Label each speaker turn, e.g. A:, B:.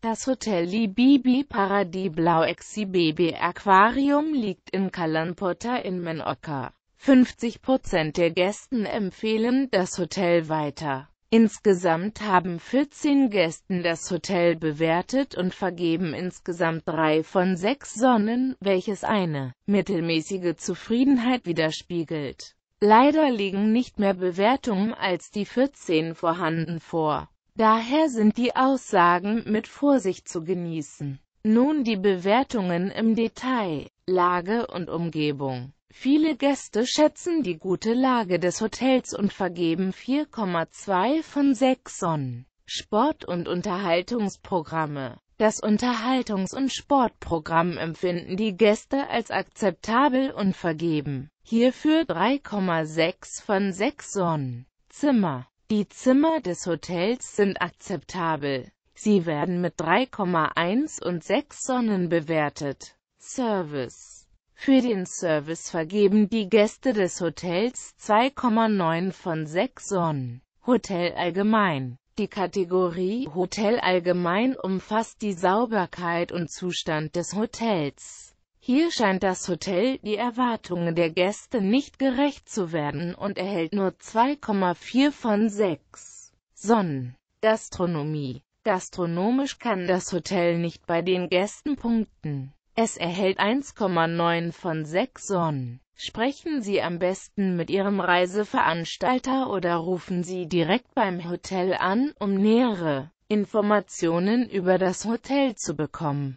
A: Das Hotel Libibi Paradis Blau Exibibi Aquarium liegt in Kalanpota in Menorca. 50% der Gästen empfehlen das Hotel weiter. Insgesamt haben 14 Gästen das Hotel bewertet und vergeben insgesamt drei von sechs Sonnen, welches eine mittelmäßige Zufriedenheit widerspiegelt. Leider liegen nicht mehr Bewertungen als die 14 vorhanden vor. Daher sind die Aussagen mit Vorsicht zu genießen. Nun die Bewertungen im Detail, Lage und Umgebung. Viele Gäste schätzen die gute Lage des Hotels und vergeben 4,2 von 6 Sonnen. Sport- und Unterhaltungsprogramme. Das Unterhaltungs- und Sportprogramm empfinden die Gäste als akzeptabel und vergeben. Hierfür 3,6 von 6 Sonnen. Zimmer. Die Zimmer des Hotels sind akzeptabel. Sie werden mit 3,1 und 6 Sonnen bewertet. Service Für den Service vergeben die Gäste des Hotels 2,9 von 6 Sonnen. Hotel allgemein die Kategorie Hotel allgemein umfasst die Sauberkeit und Zustand des Hotels. Hier scheint das Hotel die Erwartungen der Gäste nicht gerecht zu werden und erhält nur 2,4 von 6 Sonnen. Gastronomie Gastronomisch kann das Hotel nicht bei den Gästen punkten. Es erhält 1,9 von 6 Sonnen. Sprechen Sie am besten mit Ihrem Reiseveranstalter oder rufen Sie direkt beim Hotel an, um nähere Informationen über das Hotel zu bekommen.